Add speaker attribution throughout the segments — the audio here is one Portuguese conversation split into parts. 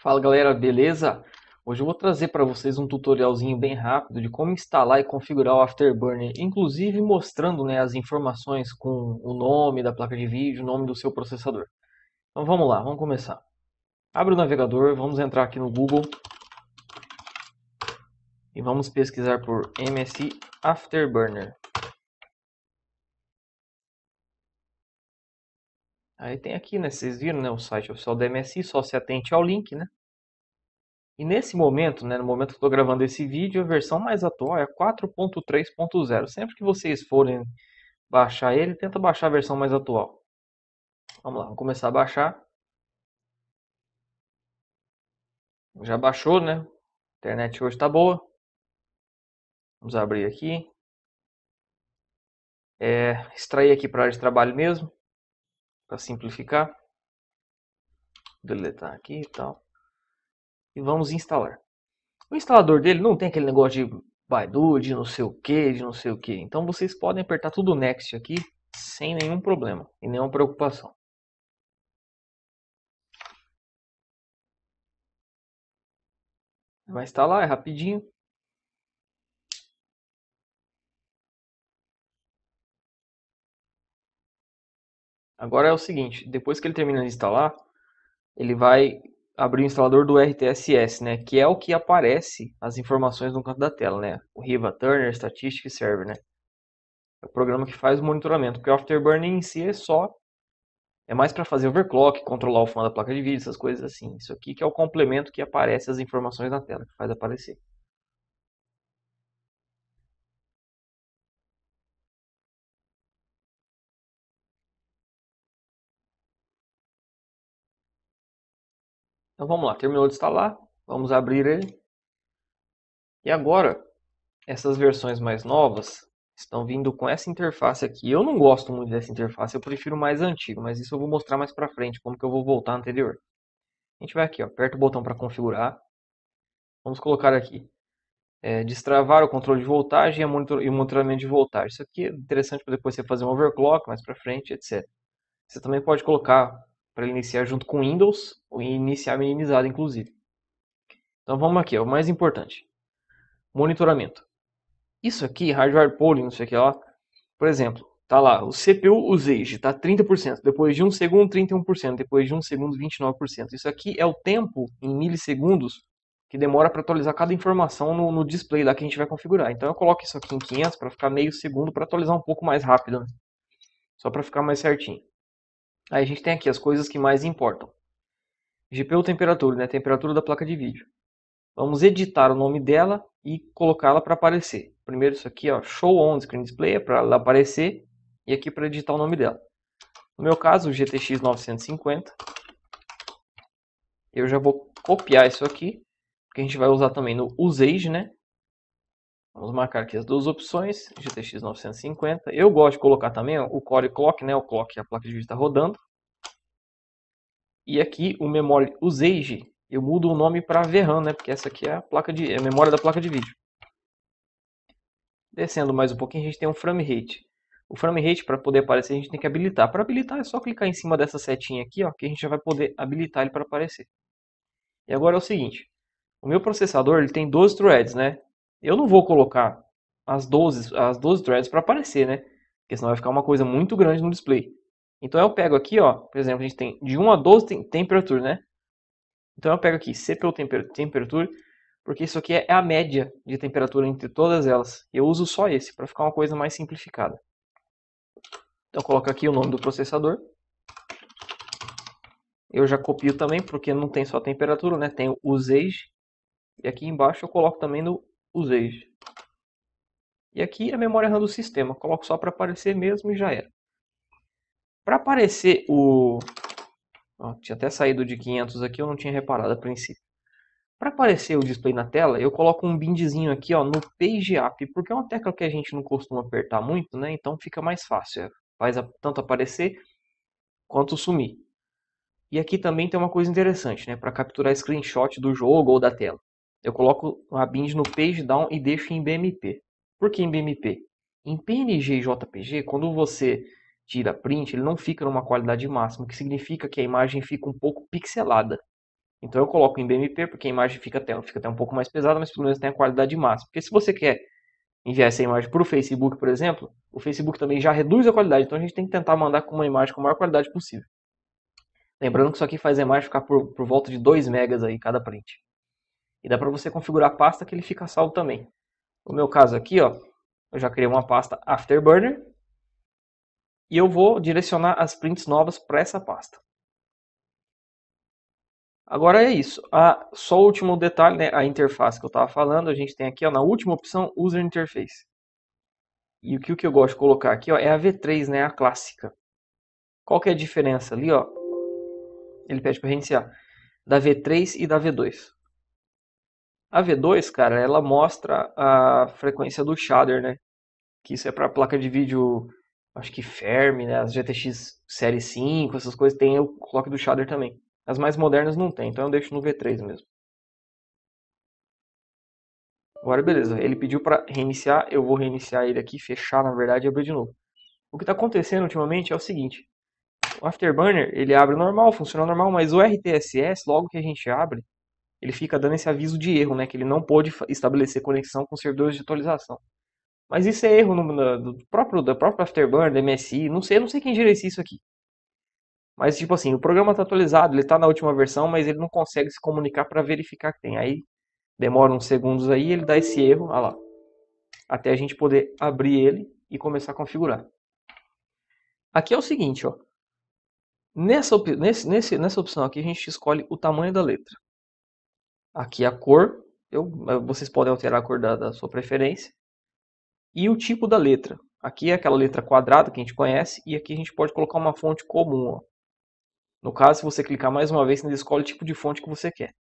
Speaker 1: Fala galera, beleza? Hoje eu vou trazer para vocês um tutorialzinho bem rápido de como instalar e configurar o Afterburner, inclusive mostrando né, as informações com o nome da placa de vídeo, o nome do seu processador. Então vamos lá, vamos começar. Abre o navegador, vamos entrar aqui no Google e vamos pesquisar por MSI Afterburner. Aí tem aqui, né? Vocês viram, né? O site oficial do MSI, só se atente ao link, né? E nesse momento, né, no momento que estou gravando esse vídeo, a versão mais atual é 4.3.0. Sempre que vocês forem baixar ele, tenta baixar a versão mais atual. Vamos lá, vamos começar a baixar. Já baixou, né? A internet hoje está boa. Vamos abrir aqui. É, extrair aqui para área de trabalho mesmo para simplificar. Deletar aqui e tal. E vamos instalar. O instalador dele não tem aquele negócio de Baidu, de não sei o que, de não sei o que. Então vocês podem apertar tudo Next aqui sem nenhum problema e nenhuma preocupação. Vai instalar, é rapidinho. Agora é o seguinte, depois que ele termina de instalar, ele vai abrir o instalador do RTSS, né, que é o que aparece as informações no canto da tela, né, o Riva, Turner, Statistics Server, né. É o programa que faz o monitoramento, porque o Afterburner em si é só é mais para fazer overclock, controlar o fã da placa de vídeo, essas coisas assim. Isso aqui que é o complemento que aparece as informações na tela, que faz aparecer. Então vamos lá, terminou de instalar, vamos abrir ele. E agora, essas versões mais novas estão vindo com essa interface aqui. Eu não gosto muito dessa interface, eu prefiro mais antigo, mas isso eu vou mostrar mais para frente, como que eu vou voltar anterior. A gente vai aqui, ó, aperta o botão para configurar. Vamos colocar aqui. É, destravar o controle de voltagem e, monitor, e o monitoramento de voltagem. Isso aqui é interessante para depois você fazer um overclock mais para frente, etc. Você também pode colocar para ele iniciar junto com Windows ou iniciar minimizado, inclusive. Então vamos aqui, ó, o mais importante. Monitoramento. Isso aqui, hardware polling, não sei o que lá. Por exemplo, tá lá, o CPU usage tá 30%, depois de um segundo 31%, depois de um segundo 29%. Isso aqui é o tempo em milissegundos que demora para atualizar cada informação no, no, display lá que a gente vai configurar. Então eu coloco isso aqui em 500 para ficar meio segundo para atualizar um pouco mais rápido, né? só para ficar mais certinho. Aí a gente tem aqui as coisas que mais importam. GPU temperatura, né? Temperatura da placa de vídeo. Vamos editar o nome dela e colocá-la para aparecer. Primeiro isso aqui, ó, show on screen display, é para ela aparecer. E aqui para editar o nome dela. No meu caso, o GTX 950. Eu já vou copiar isso aqui, que a gente vai usar também no Usage, né? Vamos marcar aqui as duas opções, GTX 950. Eu gosto de colocar também o Core Clock, né, o clock, a placa de vídeo está rodando. E aqui o Memory Usage, eu mudo o nome para VRAM, né, porque essa aqui é a, placa de, é a memória da placa de vídeo. Descendo mais um pouquinho, a gente tem um frame rate. O frame rate, para poder aparecer, a gente tem que habilitar. Para habilitar, é só clicar em cima dessa setinha aqui, ó, que a gente já vai poder habilitar ele para aparecer. E agora é o seguinte, o meu processador ele tem 12 threads, né? Eu não vou colocar as 12, as 12 threads para aparecer, né? Porque senão vai ficar uma coisa muito grande no display. Então eu pego aqui, ó, por exemplo, a gente tem de 1 a 12 tem temperatura, né? Então eu pego aqui CPU temper, temperatura, porque isso aqui é, é a média de temperatura entre todas elas. Eu uso só esse para ficar uma coisa mais simplificada. Então eu coloco aqui o nome do processador. Eu já copio também, porque não tem só temperatura, né? Tem o usage. E aqui embaixo eu coloco também no e aqui a memória RAM do sistema. Coloco só para aparecer mesmo e já era. Para aparecer o... Oh, tinha até saído de 500 aqui, eu não tinha reparado a princípio. Para aparecer o display na tela, eu coloco um bindzinho aqui ó, no Page porque é uma tecla que a gente não costuma apertar muito, né? então fica mais fácil. É, faz tanto aparecer quanto sumir. E aqui também tem uma coisa interessante, né? para capturar screenshot do jogo ou da tela. Eu coloco a bind no page down e deixo em BMP. Por que em BMP? Em PNG e JPG, quando você tira print, ele não fica numa qualidade máxima, o que significa que a imagem fica um pouco pixelada. Então eu coloco em BMP porque a imagem fica até, fica até um pouco mais pesada, mas pelo menos tem a qualidade máxima. Porque se você quer enviar essa imagem para o Facebook, por exemplo, o Facebook também já reduz a qualidade, então a gente tem que tentar mandar com uma imagem com a maior qualidade possível. Lembrando que isso aqui faz a imagem ficar por, por volta de 2 megas aí cada print. E dá para você configurar a pasta que ele fica salvo também. No meu caso aqui, ó, eu já criei uma pasta Afterburner. E eu vou direcionar as prints novas para essa pasta. Agora é isso. Ah, só o último detalhe, né, a interface que eu estava falando, a gente tem aqui ó, na última opção, User Interface. E o que, eu gosto de colocar aqui ó, é a V3, né, a clássica. Qual que é a diferença ali? Ó? Ele pede para reiniciar assim, da V3 e da V2. A V2, cara, ela mostra a frequência do shader, né? Que isso é para placa de vídeo, acho que Fermi, né? As GTX Série 5, essas coisas, tem o clock do shader também. As mais modernas não tem, então eu deixo no V3 mesmo. Agora beleza, ele pediu para reiniciar, eu vou reiniciar ele aqui, fechar na verdade e abrir de novo. O que está acontecendo ultimamente é o seguinte, o Afterburner ele abre normal, funciona normal, mas o RTSS, logo que a gente abre, ele fica dando esse aviso de erro, né? Que ele não pôde estabelecer conexão com servidores de atualização. Mas isso é erro no, do próprio da própria Afterburn, da MSI, não sei, não sei quem gerencia isso aqui. Mas tipo assim, o programa está atualizado, ele está na última versão, mas ele não consegue se comunicar para verificar que tem. Aí demora uns segundos aí, ele dá esse erro, olha ah lá, até a gente poder abrir ele e começar a configurar. Aqui é o seguinte, ó. Nessa, nesse, nessa opção aqui a gente escolhe o tamanho da letra. Aqui a cor, eu, eh, vocês podem alterar a cor da, da sua preferência. E o tipo da letra. Aqui é aquela letra quadrada que a gente conhece e aqui a gente pode colocar uma fonte comum. Ó. No caso, se você clicar mais uma vez, você escolhe o tipo de fonte que você quer.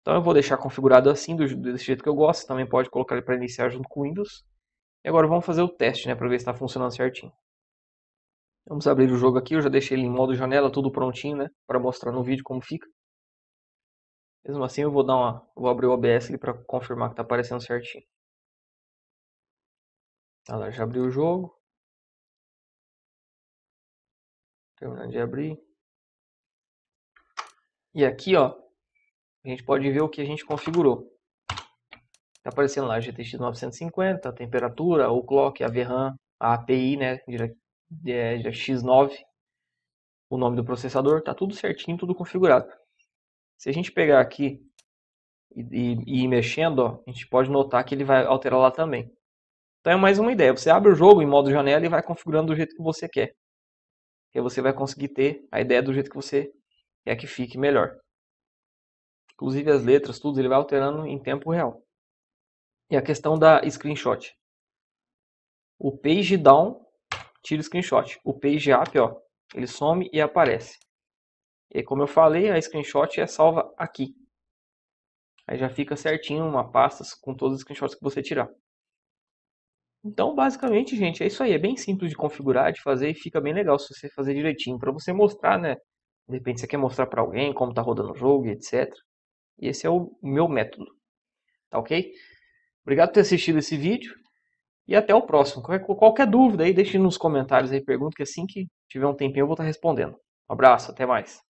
Speaker 1: Então eu vou deixar configurado assim, do, desse jeito que eu gosto. também pode colocar ele para iniciar junto com o Windows. E agora vamos fazer o teste, né, para ver se está funcionando certinho. Vamos abrir o jogo aqui, eu já deixei ele em modo janela, tudo prontinho, né, para mostrar no vídeo como fica. Mesmo assim, eu vou dar uma, vou abrir o OBS para confirmar que tá aparecendo certinho. Ah já abriu o jogo. Terminando de abrir. E aqui, ó, a gente pode ver o que a gente configurou. Tá aparecendo lá GTX 950, a temperatura, o clock, a VRAM, a API, né, DirectX é, 9, o nome do processador, tá tudo certinho, tudo configurado. Se a gente pegar aqui e, e, e ir mexendo, ó, a gente pode notar que ele vai alterar lá também. Então é mais uma ideia. Você abre o jogo em modo janela e vai configurando do jeito que você quer. E aí você vai conseguir ter a ideia do jeito que você quer que fique melhor. Inclusive as letras, tudo, ele vai alterando em tempo real. E a questão da screenshot. O page down tira o screenshot. O page up, ó, ele some e aparece. E como eu falei, a screenshot é salva aqui. Aí já fica certinho uma pasta com todos os screenshots que você tirar. Então, basicamente, gente, é isso aí. É bem simples de configurar, de fazer e fica bem legal se você fazer direitinho. Para você mostrar, né? De repente você quer mostrar para alguém como tá rodando o jogo e etc. E esse é o meu método. Tá ok? Obrigado por ter assistido esse vídeo. E até o próximo. Qualquer, dúvida aí, deixe nos comentários aí, pergunta, que assim que tiver um tempinho eu vou estar tá respondendo. Um abraço, até mais.